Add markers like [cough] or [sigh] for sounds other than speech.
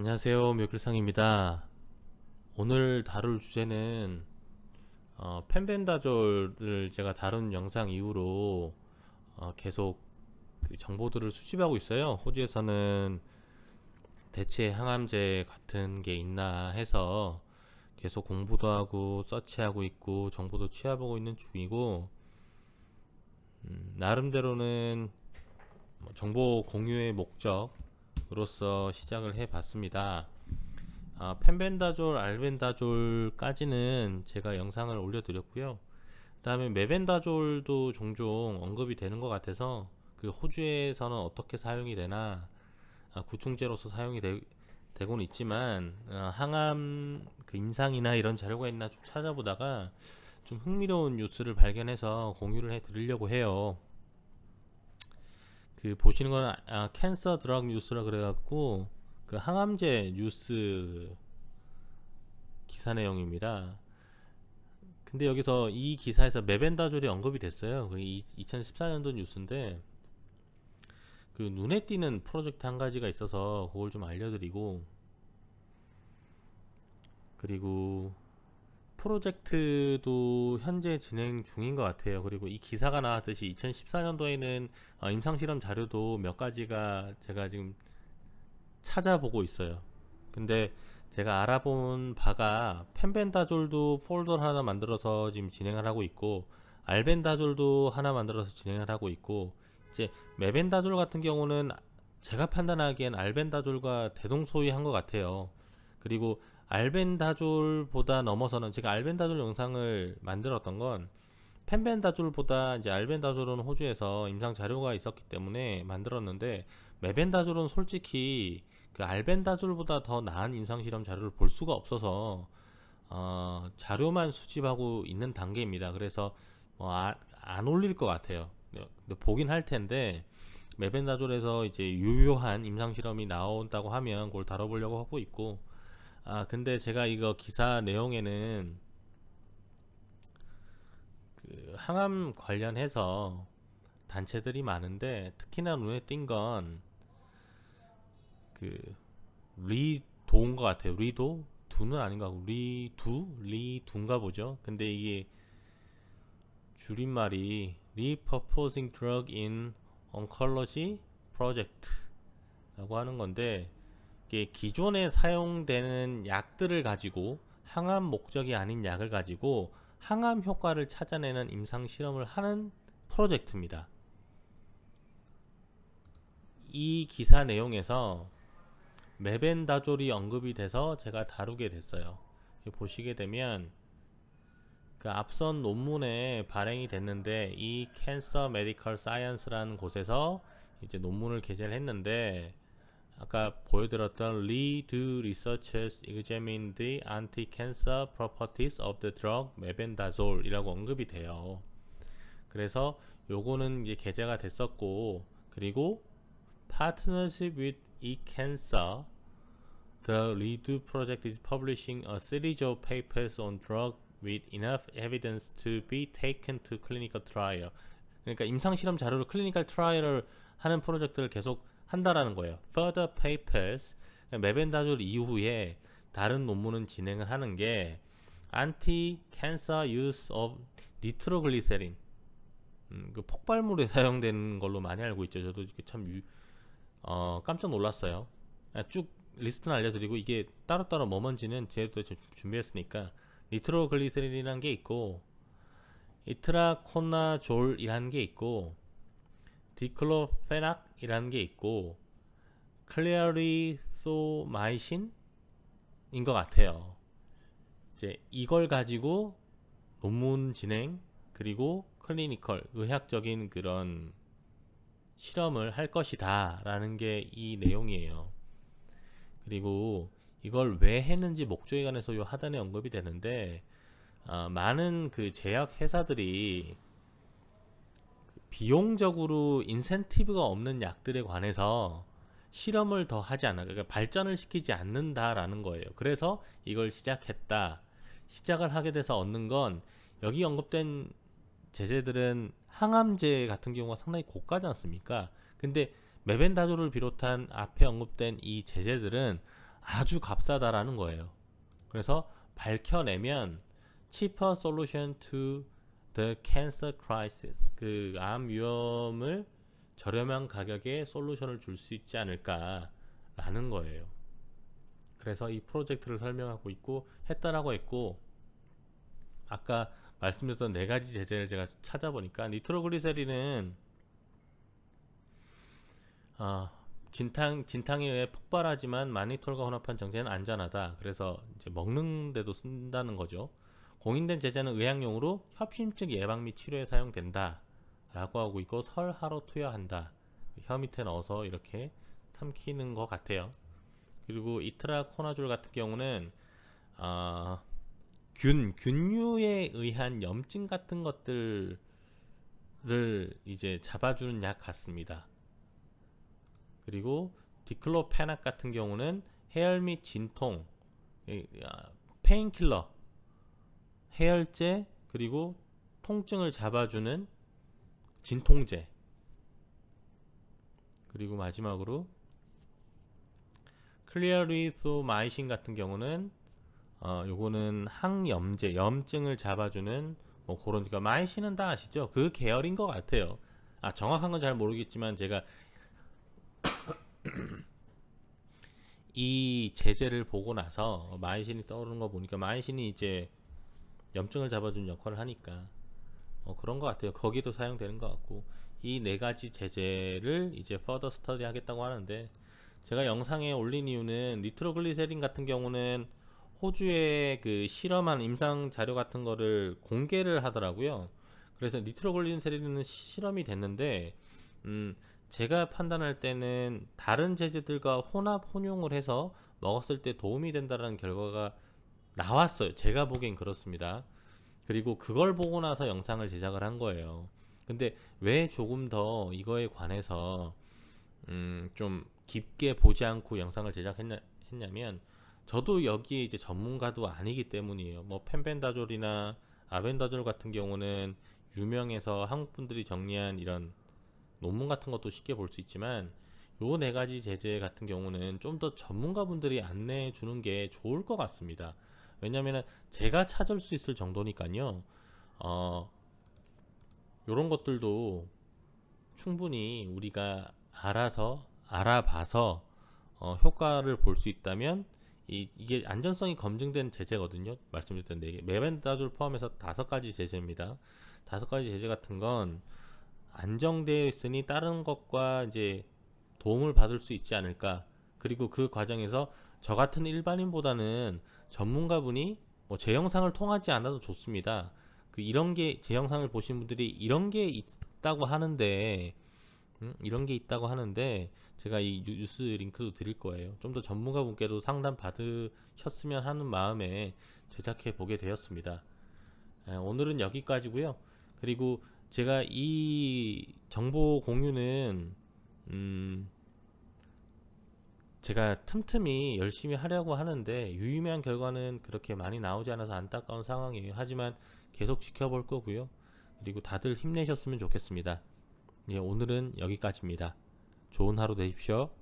안녕하세요 묘길상입니다 오늘 다룰 주제는 어, 펜벤다졸을 제가 다룬 영상 이후로 어, 계속 그 정보들을 수집하고 있어요 호주에서는 대체 항암제 같은 게 있나 해서 계속 공부도 하고 서치하고 있고 정보도 취합하고 있는 중이고 음, 나름대로는 뭐 정보 공유의 목적 로서 시작을 해봤습니다. 아, 펜벤다졸, 알벤다졸까지는 제가 영상을 올려드렸고요. 그 다음에 메벤다졸도 종종 언급이 되는 것 같아서 그 호주에서는 어떻게 사용이 되나 아, 구충제로서 사용이 되, 되곤 있지만 아, 항암 그 임상이나 이런 자료가 있나 좀 찾아보다가 좀 흥미로운 뉴스를 발견해서 공유를 해드리려고 해요. 그 보시는 거는 아, 캔서 드럭 뉴스라 그래갖고 그 항암제 뉴스 기사 내용입니다. 근데 여기서 이 기사에서 메벤다졸이 언급이 됐어요. 그 2014년도 뉴스인데 그 눈에 띄는 프로젝트 한 가지가 있어서 그걸 좀 알려드리고 그리고 프로젝트도 현재 진행 중인 것 같아요. 그리고 이 기사가 나왔듯이 2014년도에는 어, 임상실험 자료도 몇 가지가 제가 지금 찾아보고 있어요. 근데 제가 알아본 바가 펜벤다졸도 폴더를 하나 만들어서 지금 진행을 하고 있고 알벤다졸도 하나 만들어서 진행을 하고 있고 이제 메벤다졸 같은 경우는 제가 판단하기엔 알벤다졸과 대동소이한 것 같아요. 그리고 알벤다졸보다 넘어서는 제가 알벤다졸 영상을 만들었던 건 펜벤다졸보다 이제 알벤다졸은 호주에서 임상 자료가 있었기 때문에 만들었는데 메벤다졸은 솔직히 그 알벤다졸보다 더 나은 임상 실험 자료를 볼 수가 없어서 어, 자료만 수집하고 있는 단계입니다. 그래서 어, 아, 안 올릴 것 같아요. 네, 근데 보긴 할 텐데 메벤다졸에서 이제 유효한 임상 실험이 나온다고 하면 그걸 다뤄보려고 하고 있고 아 근데 제가 이거 기사 내용에는 그 항암 관련해서 단체들이 많은데 특히나 눈에 띈 건 그 리도인 것 같아요. 리도 두는 아닌가 하 리두 리둔가 보죠. 근데 이게 줄임말이 Repurposing Drug in Oncology Project라고 하는 건데 기존에 사용되는 약들을 가지고 항암 목적이 아닌 약을 가지고 항암 효과를 찾아내는 임상 실험을 하는 프로젝트입니다. 이 기사 내용에서 메벤다졸이 언급이 돼서 제가 다루게 됐어요. 보시게 되면 그 앞선 논문에 발행이 됐는데 이 캔서 메디컬 사이언스라는 곳에서 이제 논문을 게재를 했는데 아까 보여드렸던 read researchers examine the anti-cancer properties of the drug mebendazole 이라고 언급이 돼요. 그래서 요거는 이제 게재가 됐었고 그리고 partnership with e-cancer The READ project is publishing a series of papers on drug with enough evidence to be taken to clinical trial. 그러니까 임상 실험 자료로 클리니컬 트라이얼을 하는 프로젝트를 계속 한다라는 거예요. Further papers 메벤다졸 이후에 다른 논문은 진행을 하는 게 anti-cancer use of nitroglycerin 음, 그 폭발물에 [laughs] 사용되는 걸로 많이 알고 있죠. 저도 참 유, 어, 깜짝 놀랐어요. 아, 쭉 리스트는 알려드리고 이게 따로따로 뭐 뭔지는 제도 준비했으니까 니트로글리세린이라는 게 있고 이트라코나졸이라는 게 있고 디클로페락이라는 게 있고 클레어리소마이신인 것 같아요. 이제 이걸 가지고 논문 진행 그리고 클리니컬 의학적인 그런 실험을 할 것이다 라는 게 이 내용이에요. 그리고 이걸 왜 했는지 목적에 관해서 요 하단에 언급이 되는데 어, 많은 그 제약 회사들이 비용적으로 인센티브가 없는 약들에 관해서 실험을 더 하지 않아 그러니까 발전을 시키지 않는다라는 거예요. 그래서 이걸 시작했다. 시작을 하게 돼서 얻는 건 여기 언급된 제재들은 항암제 같은 경우가 상당히 고가지 않습니까? 근데 메벤다조를 비롯한 앞에 언급된 이 제재들은 아주 값싸다라는 거예요. 그래서 밝혀내면 cheaper solution to The Cancer Crisis 그 암 위험을 저렴한 가격에 솔루션을 줄 수 있지 않을까라는 거예요. 그래서 이 프로젝트를 설명하고 있고 했다라고 했고 아까 말씀드렸던 네 가지 제재를 제가 찾아보니까 니트로글리세린은 어, 진탕 진탕에 의해 폭발하지만 마니톨과 혼합한 정제는 안전하다. 그래서 이제 먹는데도 쓴다는 거죠. 공인된 제재는 의학용으로 협심증 예방 및 치료에 사용된다 라고 하고 이거 설하로 투여한다 혀 밑에 넣어서 이렇게 삼키는 것 같아요 그리고 이트라코나졸 같은 경우는 어, 균, 균류에 의한 염증 같은 것들을 이제 잡아주는 약 같습니다 그리고 디클로페낙 같은 경우는 해열 및 진통 아, 페인킬러 해열제 그리고 통증을 잡아주는 진통제 그리고 마지막으로 클리어리소마이신 같은 경우는 어, 요거는 항염제, 염증을 잡아주는 뭐 그런 그니까 마이신은 다 아시죠? 그 계열인 것 같아요. 아 정확한 건 잘 모르겠지만 제가 [coughs] 이 제재를 보고 나서 마이신이 떠오르는 거 보니까 마이신이 이제 염증을 잡아준 역할을 하니까 어, 그런 것 같아요. 거기도 사용되는 것 같고 이 네 가지 제제를 이제 퍼더 스터디 하겠다고 하는데 제가 영상에 올린 이유는 니트로글리세린 같은 경우는 호주의 그 실험한 임상 자료 같은 거를 공개를 하더라고요. 그래서 니트로글리세린은 실험이 됐는데 음, 제가 판단할 때는 다른 제제들과 혼합 혼용을 해서 먹었을 때 도움이 된다는 결과가 나왔어요. 제가 보기엔 그렇습니다. 그리고 그걸 보고 나서 영상을 제작을 한 거예요. 근데 왜 조금 더 이거에 관해서 음, 좀 깊게 보지 않고 영상을 제작했냐면 저도 여기에 이제 전문가도 아니기 때문이에요. 뭐 펜벤다졸이나 아벤다졸 같은 경우는 유명해서 한국 분들이 정리한 이런 논문 같은 것도 쉽게 볼 수 있지만 요 네 가지 제재 같은 경우는 좀 더 전문가 분들이 안내해 주는 게 좋을 것 같습니다. 왜냐면은 제가 찾을 수 있을 정도니까요 어 요런 것들도 충분히 우리가 알아서 알아봐서 어, 효과를 볼 수 있다면 이, 게 안전성이 검증된 제재거든요 말씀드렸던 데개 네 메벤다졸 포함해서 다섯 가지 제재입니다 다섯 가지 제재 같은 건 안정되어 있으니 다른 것과 이제 도움을 받을 수 있지 않을까 그리고 그 과정에서 저 같은 일반인보다는 전문가분이 뭐제 영상을 통하지 않아도 좋습니다. 그 이런 게 제 영상을 보신 분들이 이런 게 있다고 하는데 음, 이런 게 있다고 하는데 제가 이 뉴스 링크도 드릴 거예요. 좀 더 전문가분께도 상담 받으셨으면 하는 마음에 제작해 보게 되었습니다. 아, 오늘은 여기까지고요. 그리고 제가 이 정보 공유는 음, 제가 틈틈이 열심히 하려고 하는데 유의미한 결과는 그렇게 많이 나오지 않아서 안타까운 상황이에요. 하지만 계속 지켜볼 거고요. 그리고 다들 힘내셨으면 좋겠습니다. 예, 오늘은 여기까지입니다. 좋은 하루 되십시오.